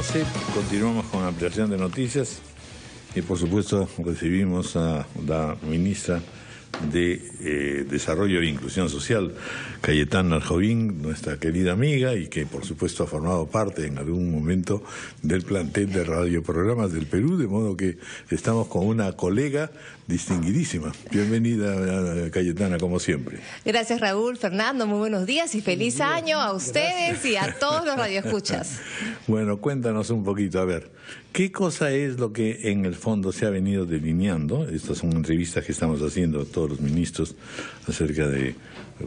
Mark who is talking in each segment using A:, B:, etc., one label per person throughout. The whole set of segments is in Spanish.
A: 12 continuamos con la ampliación de noticias y por supuesto recibimos a la ministra de eh, Desarrollo e Inclusión Social, Cayetana Aljovín nuestra querida amiga y que por supuesto ha formado parte en algún momento del plantel de radioprogramas del Perú, de modo que estamos con una colega distinguidísima. Bienvenida, eh, Cayetana, como siempre.
B: Gracias, Raúl, Fernando, muy buenos días y feliz año a ustedes y a todos los radioescuchas.
A: bueno, cuéntanos un poquito, a ver, ¿qué cosa es lo que en el fondo se ha venido delineando? Estas son entrevistas que estamos haciendo todos los ministros acerca de eh,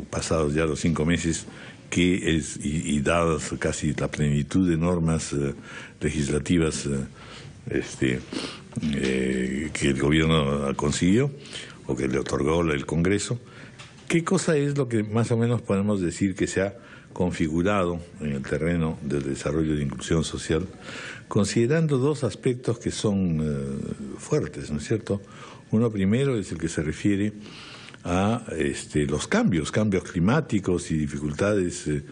A: pasados ya los cinco meses que es, y, dadas casi la plenitud de normas eh, legislativas eh, este, que el gobierno consiguió o que le otorgó el Congreso, ¿qué cosa es lo que más o menos podemos decir que se ha configurado en el terreno del desarrollo de inclusión social, considerando dos aspectos que son fuertes, ¿no es cierto? Uno primero es el que se refiere a este, los cambios, cambios climáticos y dificultades eh,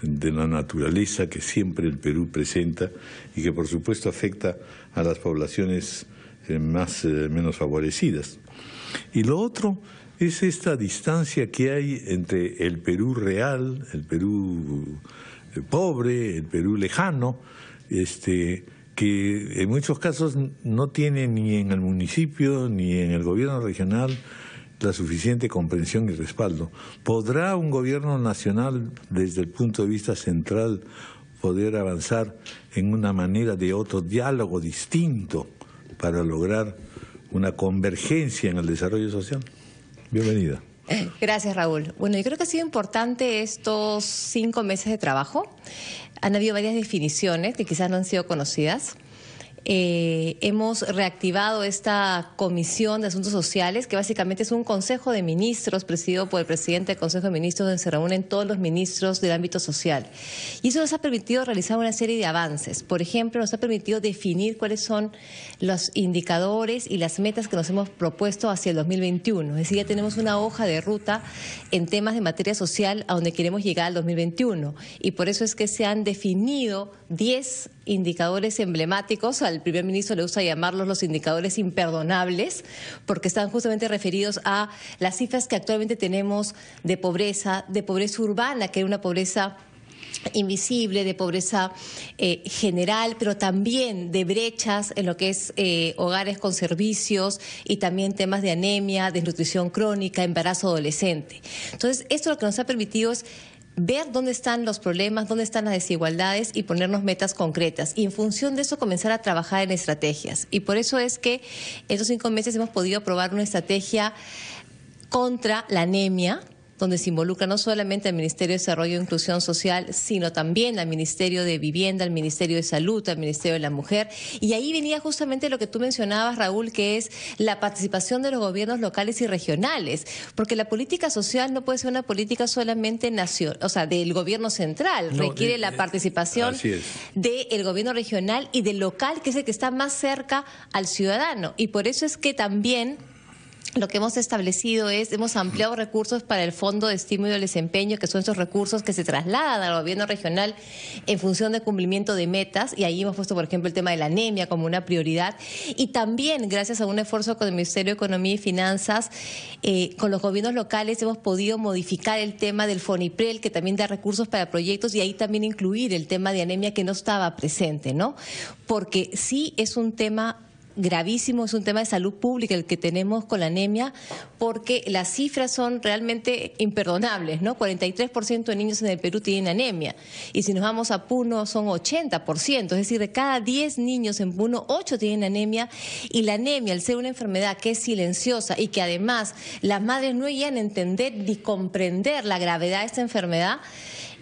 A: de la naturaleza que siempre el Perú presenta y que por supuesto afecta a las poblaciones eh, más, eh, menos favorecidas. Y lo otro es esta distancia que hay entre el Perú real, el Perú pobre, el Perú lejano, este, que en muchos casos no tiene ni en el municipio ni en el gobierno regional la suficiente comprensión y respaldo. ¿Podrá un gobierno nacional, desde el punto de vista central, poder avanzar en una manera de otro diálogo distinto para lograr una convergencia en el desarrollo social? Bienvenida.
B: Gracias, Raúl. Bueno, yo creo que ha sido importante estos cinco meses de trabajo. Han habido varias definiciones que quizás no han sido conocidas. Eh, hemos reactivado esta Comisión de Asuntos Sociales, que básicamente es un Consejo de Ministros presidido por el presidente del Consejo de Ministros, donde se reúnen todos los ministros del ámbito social. Y eso nos ha permitido realizar una serie de avances. Por ejemplo, nos ha permitido definir cuáles son los indicadores y las metas que nos hemos propuesto hacia el 2021. Es decir, ya tenemos una hoja de ruta en temas de materia social a donde queremos llegar al 2021. Y por eso es que se han definido 10 indicadores emblemáticos, al primer ministro le gusta llamarlos los indicadores imperdonables, porque están justamente referidos a las cifras que actualmente tenemos de pobreza, de pobreza urbana, que es una pobreza invisible, de pobreza eh, general, pero también de brechas en lo que es eh, hogares con servicios y también temas de anemia, desnutrición crónica, embarazo adolescente. Entonces, esto lo que nos ha permitido es ver dónde están los problemas, dónde están las desigualdades y ponernos metas concretas. Y en función de eso comenzar a trabajar en estrategias. Y por eso es que estos cinco meses hemos podido aprobar una estrategia contra la anemia, donde se involucra no solamente el Ministerio de Desarrollo e Inclusión Social, sino también al Ministerio de Vivienda, al Ministerio de Salud, al Ministerio de la Mujer. Y ahí venía justamente lo que tú mencionabas, Raúl, que es la participación de los gobiernos locales y regionales, porque la política social no puede ser una política solamente nacional, o sea, del gobierno central, requiere eh, la eh, participación del gobierno regional y del local, que es el que está más cerca al ciudadano. Y por eso es que también lo que hemos establecido es, hemos ampliado recursos para el Fondo de Estímulo al Desempeño, que son esos recursos que se trasladan al gobierno regional en función del cumplimiento de metas, y ahí hemos puesto, por ejemplo, el tema de la anemia como una prioridad, y también gracias a un esfuerzo con el Ministerio de Economía y Finanzas, eh, con los gobiernos locales hemos podido modificar el tema del FONIPREL, que también da recursos para proyectos, y ahí también incluir el tema de anemia que no estaba presente, ¿no? Porque sí es un tema gravísimo, es un tema de salud pública el que tenemos con la anemia, porque las cifras son realmente imperdonables, ¿no? 43% de niños en el Perú tienen anemia, y si nos vamos a Puno son 80%, es decir, de cada 10 niños en Puno, 8 tienen anemia, y la anemia, al ser una enfermedad que es silenciosa y que además las madres no llegan a entender ni comprender la gravedad de esta enfermedad,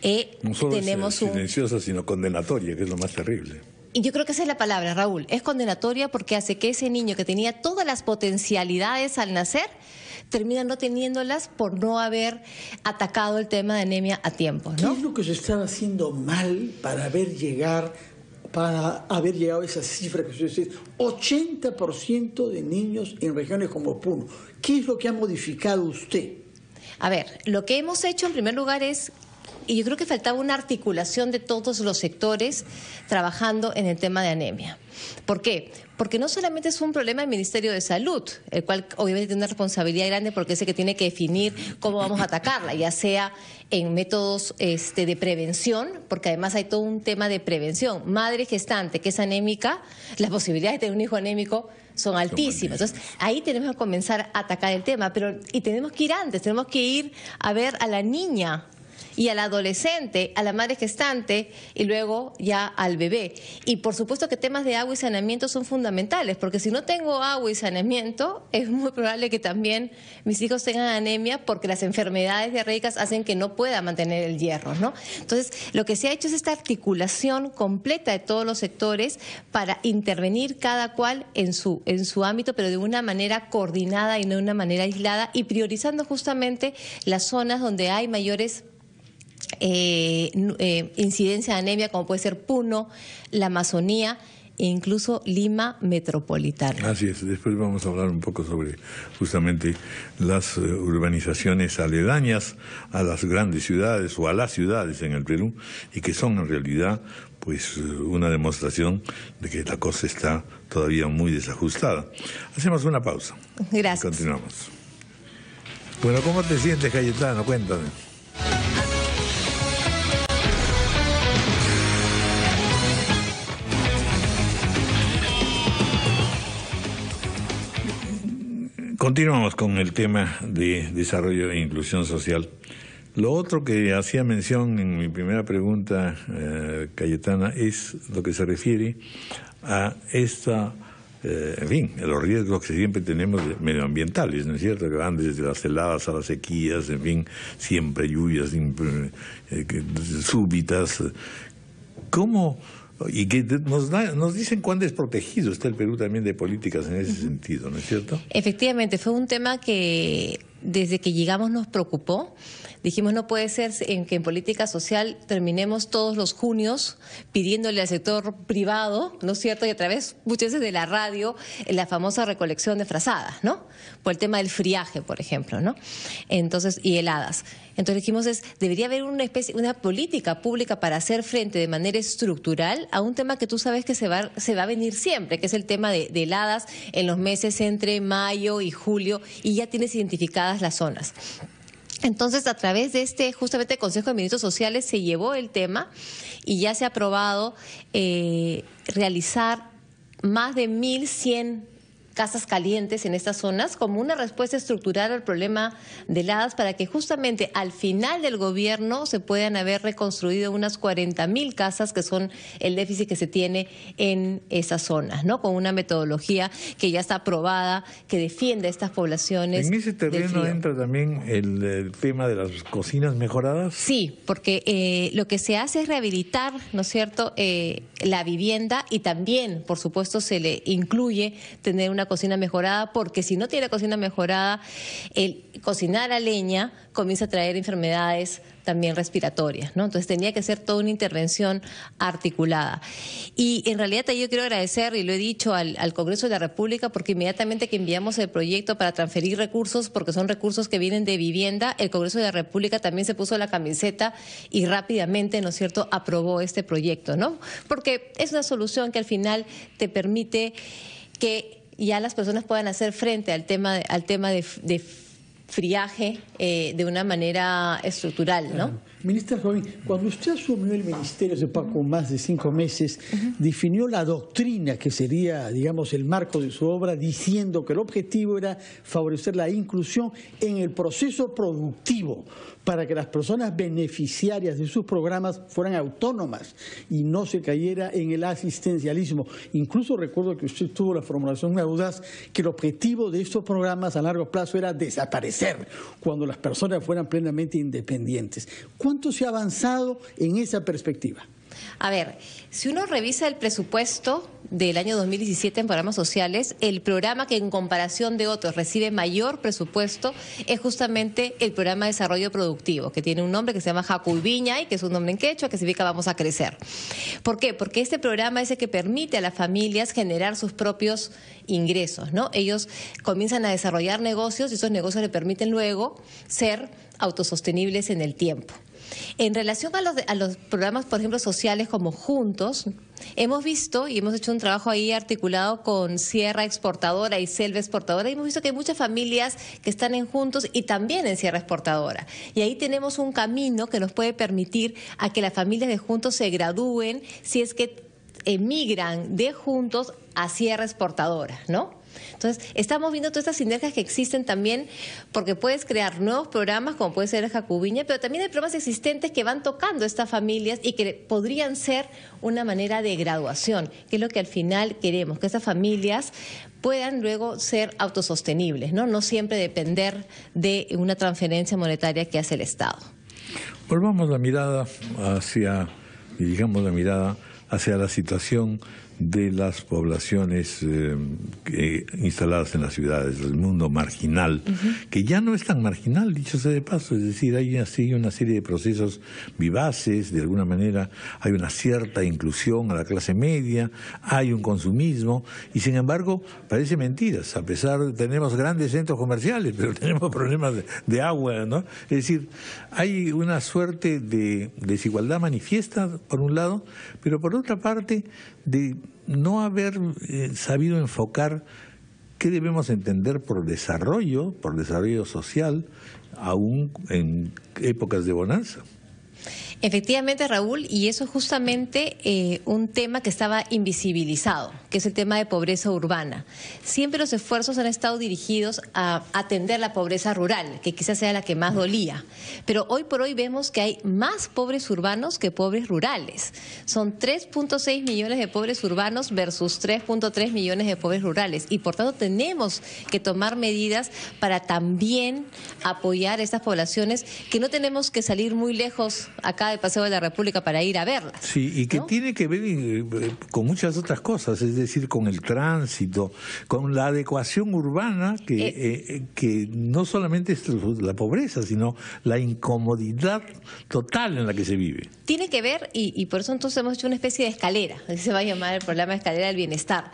B: eh, no eh, tenemos es
A: silenciosa, sino
B: condenatoria, que es lo más terrible. Y yo creo que esa es la palabra, Raúl. Es condenatoria porque hace que ese niño que tenía todas las potencialidades al nacer termina no teniéndolas por no haber atacado el tema de anemia a tiempo.
C: ¿Qué es lo que se estaba haciendo mal para haber llegar para haber llegado a esa cifra que usted dice, 80%
B: de niños en regiones como Puno. ¿Qué es lo que ha modificado usted? A ver, lo que hemos hecho en primer lugar es y yo creo que faltaba una articulación de todos los sectores trabajando en el tema de anemia. ¿Por qué? Porque no solamente es un problema del Ministerio de Salud, el cual obviamente tiene una responsabilidad grande porque es el que tiene que definir cómo vamos a atacarla, ya sea en métodos este, de prevención, porque además hay todo un tema de prevención. Madre gestante que es anémica, las posibilidades de tener un hijo anémico son altísimas. Entonces, ahí tenemos que comenzar a atacar el tema, pero y tenemos que ir antes, tenemos que ir a ver a la niña y al adolescente, a la madre gestante y luego ya al bebé. Y por supuesto que temas de agua y saneamiento son fundamentales, porque si no tengo agua y saneamiento, es muy probable que también mis hijos tengan anemia porque las enfermedades diarreicas hacen que no pueda mantener el hierro, ¿no? Entonces, lo que se ha hecho es esta articulación completa de todos los sectores para intervenir cada cual en su, en su ámbito, pero de una manera coordinada y no de una manera aislada y priorizando justamente las zonas donde hay mayores eh, eh, incidencia de anemia, como puede ser Puno, la Amazonía e incluso Lima metropolitana. Así es,
A: después vamos a hablar un poco sobre justamente las eh, urbanizaciones aledañas a las grandes ciudades o a las ciudades en el Perú y que son en realidad pues una demostración de que la cosa está todavía muy desajustada. Hacemos una pausa.
B: Gracias. continuamos.
A: Bueno, ¿cómo te sientes, Cayetano? Cuéntame. Continuamos con el tema de desarrollo e inclusión social. Lo otro que hacía mención en mi primera pregunta, eh, Cayetana, es lo que se refiere a esta, eh, en fin, los riesgos que siempre tenemos medioambientales, ¿no es cierto? Que van desde las heladas a las sequías, en fin, siempre lluvias eh, súbitas. ¿Cómo y que nos, da, nos dicen cuán desprotegido está el Perú también de políticas en ese sentido, ¿no es cierto?
B: Efectivamente, fue un tema que desde que llegamos nos preocupó. Dijimos, no puede ser en que en política social terminemos todos los junios pidiéndole al sector privado, ¿no es cierto? Y a través muchas veces de la radio, la famosa recolección de frazadas, ¿no? Por el tema del friaje, por ejemplo, ¿no? Entonces, y heladas. Entonces dijimos, es, debería haber una especie, una política pública para hacer frente de manera estructural a un tema que tú sabes que se va, se va a venir siempre, que es el tema de, heladas en los meses entre mayo y julio, y ya tienes identificado las zonas. Entonces, a través de este justamente Consejo de Ministros Sociales se llevó el tema y ya se ha aprobado eh, realizar más de 1.100 casas calientes en estas zonas como una respuesta estructural al problema de heladas para que justamente al final del gobierno se puedan haber reconstruido unas 40 mil casas que son el déficit que se tiene en esas zonas, ¿no? Con una metodología que ya está aprobada, que defiende a estas poblaciones. ¿En ese terreno entra
A: también el, tema de las cocinas mejoradas?
B: Sí, porque eh, lo que se hace es rehabilitar, ¿no es cierto?, eh, la vivienda y también, por supuesto, se le incluye tener una cocina mejorada, porque si no tiene cocina mejorada, el cocinar a leña comienza a traer enfermedades también respiratorias, ¿no? Entonces tenía que ser toda una intervención articulada. Y en realidad yo quiero agradecer, y lo he dicho, al Congreso de la República, porque inmediatamente que enviamos el proyecto para transferir recursos, porque son recursos que vienen de vivienda, el Congreso de la República también se puso la camiseta y rápidamente, ¿no es cierto?, aprobó este proyecto, ¿no? Porque es una solución que al final te permite que ya las personas puedan hacer frente al tema, al tema de, de friaje eh, de una manera estructural, ¿no?
C: Ministra Jovín, cuando usted asumió el ministerio hace poco más de cinco meses, definió la doctrina que sería, digamos, el marco de su obra, diciendo que el objetivo era favorecer la inclusión en el proceso productivo para que las personas beneficiarias de sus programas fueran autónomas y no se cayera en el asistencialismo. Incluso recuerdo que usted tuvo la formulación audaz que el objetivo de estos programas a largo plazo era desaparecer cuando las personas fueran plenamente independientes. ¿Cuánto se ha avanzado en esa perspectiva?
B: A ver, si uno revisa el presupuesto del año 2017 en programas sociales, el programa que en comparación de otros recibe mayor presupuesto es justamente el programa de desarrollo productivo, que tiene un nombre que se llama y que es un nombre en quechua que significa vamos a crecer. ¿Por qué? Porque este programa es el que permite a las familias generar sus propios ingresos, ¿no? Ellos comienzan a desarrollar negocios y esos negocios le permiten luego ser autosostenibles en el tiempo. En relación a los, programas, por ejemplo, sociales como Juntos, Hemos visto y hemos hecho un trabajo ahí articulado con Sierra Exportadora y Selva Exportadora y hemos visto que hay muchas familias que están en juntos y también en Sierra Exportadora. Y ahí tenemos un camino que nos puede permitir a que las familias de juntos se gradúen si es que emigran de juntos a Sierra Exportadora, ¿no? Entonces, estamos viendo todas estas sinergias que existen también porque puedes crear nuevos programas, como puede ser el Jacubiña, pero también hay programas existentes que van tocando estas familias y que podrían ser una manera de graduación, que es lo que al final queremos, que estas familias puedan luego ser autosostenibles, ¿no? No siempre depender de una transferencia monetaria que hace el Estado.
A: Volvamos la mirada hacia, digamos la mirada hacia la situación de las poblaciones eh, instaladas en las ciudades, del mundo marginal, que ya no es tan marginal, dicho sea de paso, es decir, hay así una serie de procesos vivaces, de alguna manera hay una cierta inclusión a la clase media, hay un consumismo, y sin embargo parece mentiras, a pesar de tenemos grandes centros comerciales, pero tenemos problemas de, de agua, ¿no? Es decir, hay una suerte de desigualdad manifiesta, por un lado, pero por otra parte, de no haber eh, sabido enfocar qué debemos entender por desarrollo, por desarrollo social, aún en épocas de bonanza.
B: Efectivamente, Raúl, y eso es justamente eh, un tema que estaba invisibilizado, que es el tema de pobreza urbana. Siempre los esfuerzos han estado dirigidos a atender la pobreza rural, que quizás sea la que más dolía. Pero hoy por hoy vemos que hay más pobres urbanos que pobres rurales. Son 3.6 millones de pobres urbanos versus 3.3 millones de pobres rurales. Y por tanto tenemos que tomar medidas para también apoyar a estas poblaciones que no tenemos que salir muy lejos acá de Paseo de la República para ir a verla.
A: Sí, y que tiene que ver eh, eh, con muchas otras cosas, es decir, con el tránsito, con la adecuación urbana, que, eh. que no solamente es la pobreza, sino la incomodidad total en la que se vive.
B: Tiene que ver, y, por eso entonces hemos hecho una especie de escalera, se va a llamar el programa Escalera del Bienestar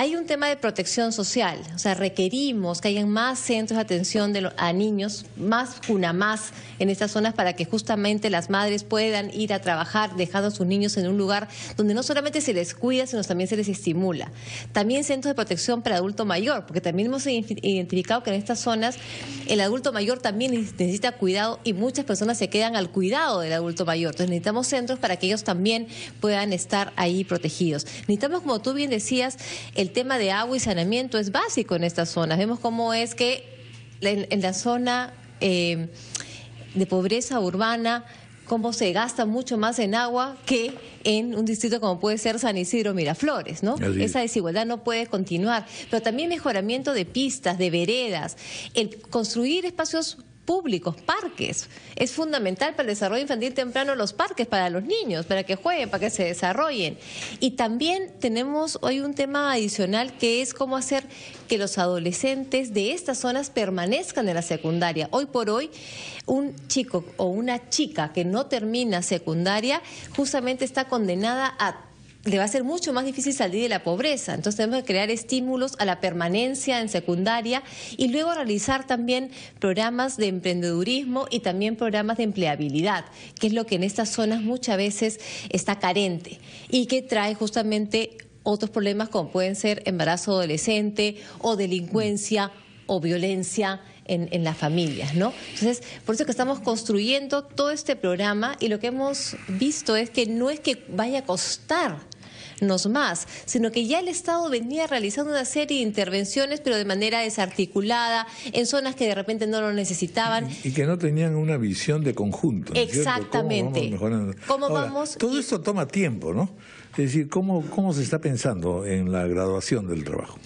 B: hay un tema de protección social, o sea, requerimos que hayan más centros de atención de a niños, más una más en estas zonas para que justamente las madres puedan ir a trabajar dejando a sus niños en un lugar donde no solamente se les cuida, sino también se les estimula. También centros de protección para adulto mayor, porque también hemos identificado que en estas zonas el adulto mayor también necesita cuidado y muchas personas se quedan al cuidado del adulto mayor. Entonces necesitamos centros para que ellos también puedan estar ahí protegidos. Necesitamos, como tú bien decías, el el tema de agua y saneamiento es básico en estas zonas. Vemos cómo es que en, la zona eh, de pobreza urbana cómo se gasta mucho más en agua que en un distrito como puede ser San Isidro Miraflores, ¿no? Esa desigualdad no puede continuar. Pero también mejoramiento de pistas, de veredas, el construir espacios públicos, parques. Es fundamental para el desarrollo infantil temprano los parques para los niños, para que jueguen, para que se desarrollen. Y también tenemos hoy un tema adicional que es cómo hacer que los adolescentes de estas zonas permanezcan en la secundaria. Hoy por hoy, un chico o una chica que no termina secundaria justamente está condenada a le va a ser mucho más difícil salir de la pobreza. Entonces tenemos que crear estímulos a la permanencia en secundaria y luego realizar también programas de emprendedurismo y también programas de empleabilidad, que es lo que en estas zonas muchas veces está carente y que trae justamente otros problemas como pueden ser embarazo adolescente o delincuencia o violencia en, las familias, ¿no? Entonces, por eso que estamos construyendo todo este programa y lo que hemos visto es que no es que vaya a costar nos más, sino que ya el Estado venía realizando una serie de intervenciones, pero de manera desarticulada, en zonas que de repente no lo necesitaban.
A: Y, que no tenían una visión de conjunto. Exactamente. ¿Cómo vamos, Todo esto toma tiempo, ¿no? Es decir, ¿cómo, ¿cómo se está pensando en la graduación del trabajo?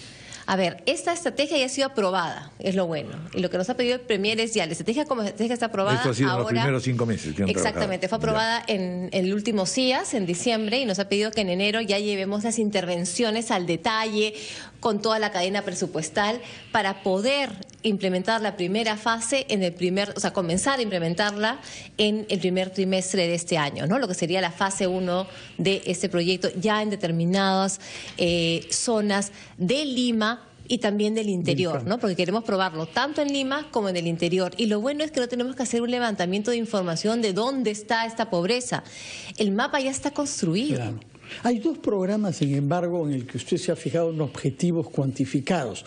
B: A ver, esta estrategia ya ha sido aprobada, es lo bueno. Y lo que nos ha pedido el Premier es ya, la estrategia como estrategia está aprobada. Esto ha sido los primeros
A: cinco meses. exactamente, fue
B: aprobada en, el último CIAS, en diciembre, y nos ha pedido que en enero ya llevemos las intervenciones al detalle, con toda la cadena presupuestal, para poder implementar la primera fase en el primer, o sea, comenzar a implementarla en el primer trimestre de este año, ¿no? Lo que sería la fase 1 de este proyecto ya en determinadas eh, zonas de Lima y también del interior, ¿no? Porque queremos probarlo tanto en Lima como en el interior. Y lo bueno es que no tenemos que hacer un levantamiento de información de dónde está esta pobreza. El mapa ya está construido.
C: Hay dos programas, sin embargo, en el que usted se ha fijado en objetivos cuantificados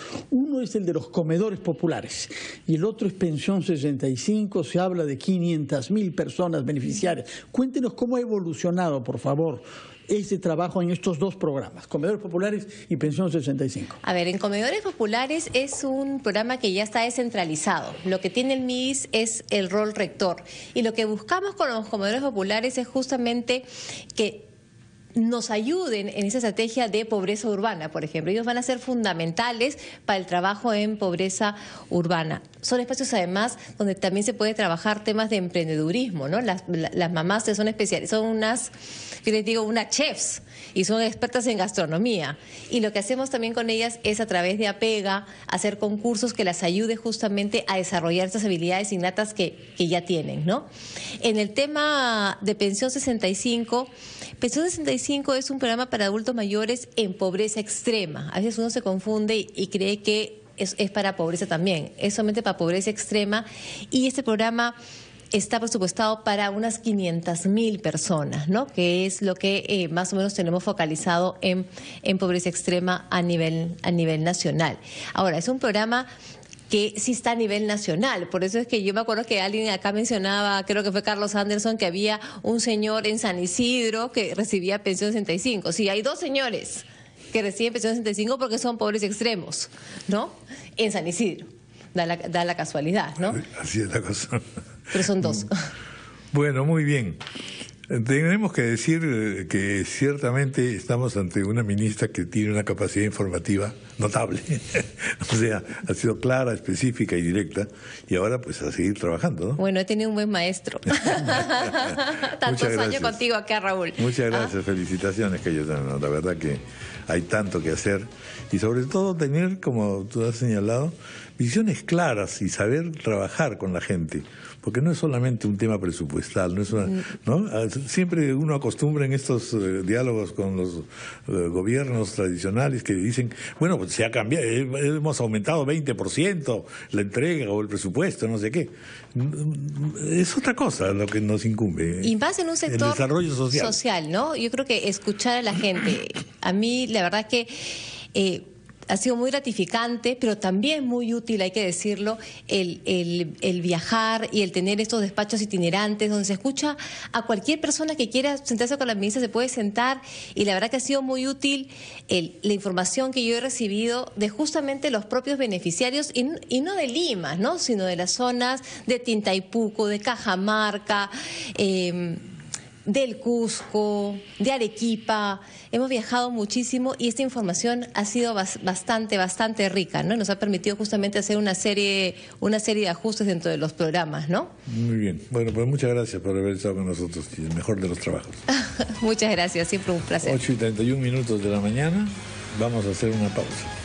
C: es el de los comedores populares y el otro es Pensión 65, se habla de 500 mil personas beneficiarias. Cuéntenos cómo ha evolucionado, por favor, ese trabajo en estos dos programas, Comedores Populares y Pensión 65?
B: A ver, en Comedores Populares es un programa que ya está descentralizado. Lo que tiene el MIS es el rol rector. Y lo que buscamos con los Comedores Populares es justamente que nos ayuden en esa estrategia de pobreza urbana, por ejemplo. Ellos van a ser fundamentales para el trabajo en pobreza urbana. Son espacios además donde también se puede trabajar temas de emprendedurismo, ¿no? Las, mamás son especiales, son unas, les digo, unas chefs y son expertas en gastronomía. Y lo que hacemos también con ellas es a través de APEGA hacer concursos que las ayude justamente a desarrollar estas habilidades innatas que, que ya tienen, ¿no? En el tema de pensión 65, Pensión 65 es un programa para adultos mayores en pobreza extrema. A veces uno se confunde y cree que es, para pobreza también, es solamente para pobreza extrema y este programa está presupuestado para unas 500 mil personas, ¿no? Que es lo que eh, más o menos tenemos focalizado en, en pobreza extrema a nivel, a nivel nacional. Ahora, es un programa que sí está a nivel nacional. Por eso es que yo me acuerdo que alguien acá mencionaba, creo que fue Carlos Anderson, que había un señor en San Isidro que recibía pensión 65. Sí, hay dos señores que reciben pensión 65 porque son pobres extremos, ¿no? En San Isidro. Da la, casualidad, ¿no?
A: Así es la cosa. Pero son dos. Bueno, muy bien. Tenemos que decir eh, que ciertamente estamos ante una ministra que tiene una capacidad informativa notable. o sea, ha sido clara, específica y directa. Y ahora, pues, a seguir trabajando,
B: ¿no? Bueno, he tenido un buen maestro. Tantos años contigo acá, Raúl.
A: Muchas ah. gracias. Felicitaciones, Cayetano. La verdad que hay tanto que hacer. Y sobre todo tener, como tú has señalado, visiones claras y saber trabajar con la gente, porque no es solamente un tema presupuestal, no es una, mm. ¿no? Ah, siempre uno acostumbra en estos eh, diálogos con los eh, gobiernos tradicionales que dicen, bueno, pues se ha cambiado, eh, hemos aumentado 20% la entrega o el presupuesto, no sé qué. Mm, es otra cosa lo que nos incumbe. Y
B: más en un sector desarrollo social. social, ¿no? Yo creo que escuchar a la gente, a mí la verdad que ha sido muy gratificante, pero también muy útil, hay que decirlo, el, el, viajar y el tener estos despachos itinerantes donde se escucha a cualquier persona que quiera sentarse con la ministra, se puede sentar y la verdad que ha sido muy útil la información que yo he recibido de justamente los propios beneficiarios y, no de Lima, ¿no? sino de las zonas de Tintaipuco, de Cajamarca. Eh, del Cusco, de Arequipa. Hemos viajado muchísimo y esta información ha sido bastante, bastante rica, ¿no? nos ha permitido justamente hacer una serie, una serie de ajustes dentro de los programas, ¿no?
A: Muy bien. Bueno, pues muchas gracias por haber estado con nosotros y el mejor de los trabajos.
B: muchas gracias, siempre un placer.
A: 8 y 31 minutos de la mañana, vamos a hacer una pausa.